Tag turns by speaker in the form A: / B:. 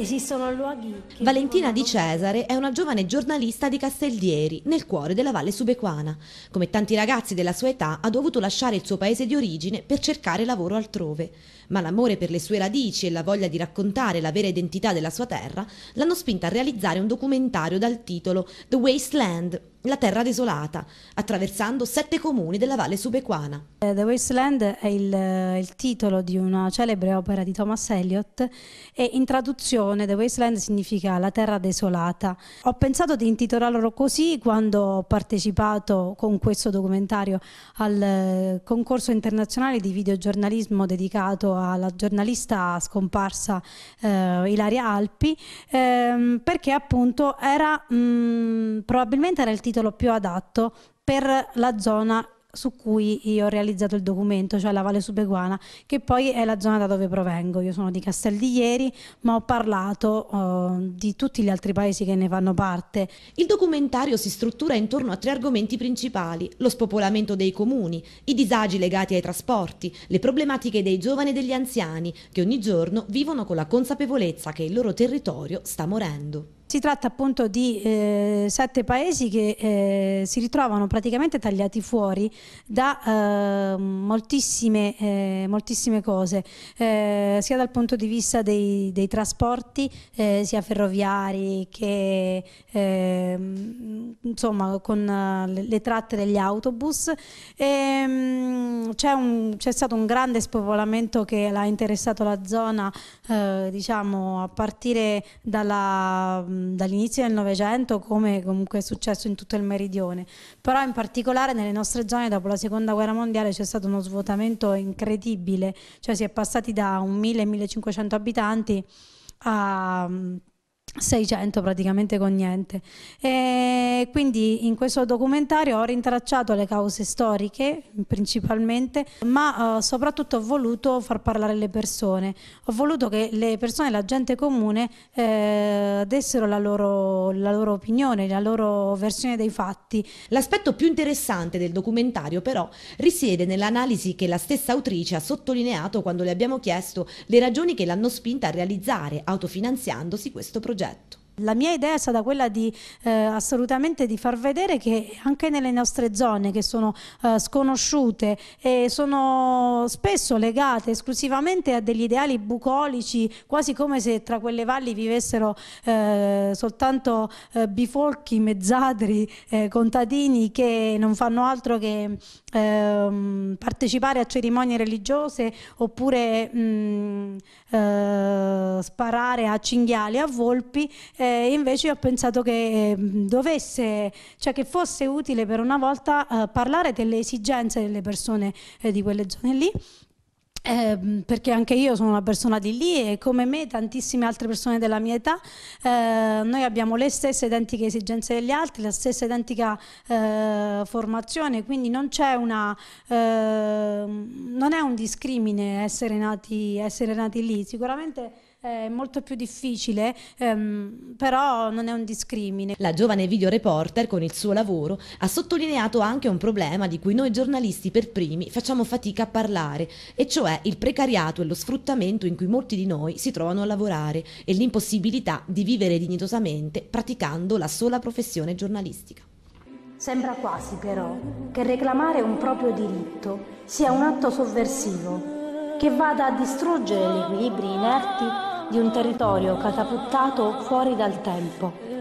A: Esistono luoghi. Valentina Di Cesare è una giovane giornalista di Castellieri, nel cuore della valle subequana. Come tanti ragazzi della sua età, ha dovuto lasciare il suo paese di origine per cercare lavoro altrove. Ma l'amore per le sue radici e la voglia di raccontare la vera identità della sua terra l'hanno spinta a realizzare un documentario dal titolo The Wasteland, la terra desolata, attraversando sette comuni della valle subequana. Eh, The Wasteland è il, eh, il, titolo
B: di una celebre opera di Thomas Eliot e in traduzione The Wasteland significa la terra desolata. Ho pensato di intitolarlo così quando ho partecipato con questo documentario al eh, concorso internazionale di videogiornalismo dedicato alla giornalista scomparsa eh, Ilaria Alpi, ehm, perché appunto era mh, mm, probabilmente era il titolo titolo più adatto per la zona su cui io ho realizzato il documento, cioè la Valle Subeguana, che poi è la zona da dove provengo. Io sono di Castel di Ieri, ma ho parlato uh, di
A: tutti gli altri paesi che ne fanno parte. Il documentario si struttura intorno a tre argomenti principali: lo spopolamento dei comuni, i disagi legati ai trasporti, le problematiche dei giovani e degli anziani che ogni giorno vivono con la consapevolezza che il loro territorio sta morendo.
B: Si tratta appunto di eh, sette paesi che eh, si ritrovano praticamente tagliati fuori da ehm, eh, moltissime, moltissime, cose, eh, sia dal punto di vista dei, dei trasporti, eh, sia ferroviari che ehm, insomma con eh, le, le, tratte degli autobus. Ehm, c'è stato un grande spopolamento che l'ha interessato la zona, diciamo a partire dalla Ehm, dall'inizio del Novecento, come comunque è successo in tutto il meridione. Però in particolare nelle nostre zone dopo la Seconda Guerra Mondiale c'è stato uno svuotamento incredibile, cioè si è passati da 1.000-1.500 abitanti a 600 praticamente con niente. E quindi in questo documentario ho rintracciato le cause storiche principalmente, ma eh, soprattutto ho voluto far parlare le persone. Ho voluto che le persone, la gente comune, eh,
A: dessero la loro, la loro opinione, la loro versione dei fatti. L'aspetto più interessante del documentario però risiede nell'analisi che la stessa autrice ha sottolineato quando le abbiamo chiesto le ragioni che l'hanno spinta a realizzare, autofinanziandosi questo progetto. progetto. la mia idea è stata quella di eh, assolutamente di far vedere che anche nelle nostre
B: zone che sono eh, sconosciute e sono spesso legate esclusivamente a degli ideali bucolici, quasi come se tra quelle valli vivessero eh, soltanto eh, bifolchi, mezzadri, eh, contadini che non fanno altro che ehm, partecipare a cerimonie religiose oppure mh, mm, eh, sparare a cinghiali, a volpi. Eh, eh, invece ho pensato che ehm, dovesse, cioè che fosse utile per una volta eh, parlare delle esigenze delle persone eh, di quelle zone lì. Eh, perché anche io sono una persona di lì e come me tantissime altre persone della mia età eh, noi abbiamo le stesse identiche esigenze degli altri la stessa identica eh, formazione quindi non c'è una ehm, non è un discrimine essere nati, essere nati lì sicuramente è molto più difficile, ehm,
A: però non è un discrimine. La giovane videoreporter con il suo lavoro ha sottolineato anche un problema di cui noi giornalisti per primi facciamo fatica a parlare, e cioè il precariato e lo sfruttamento in cui molti di noi si trovano a lavorare e l'impossibilità di vivere dignitosamente praticando la sola professione giornalistica.
B: Sembra quasi però che reclamare un proprio diritto sia un atto sovversivo che vada a distruggere gli equilibri inerti di un territorio catapultato fuori dal
A: tempo.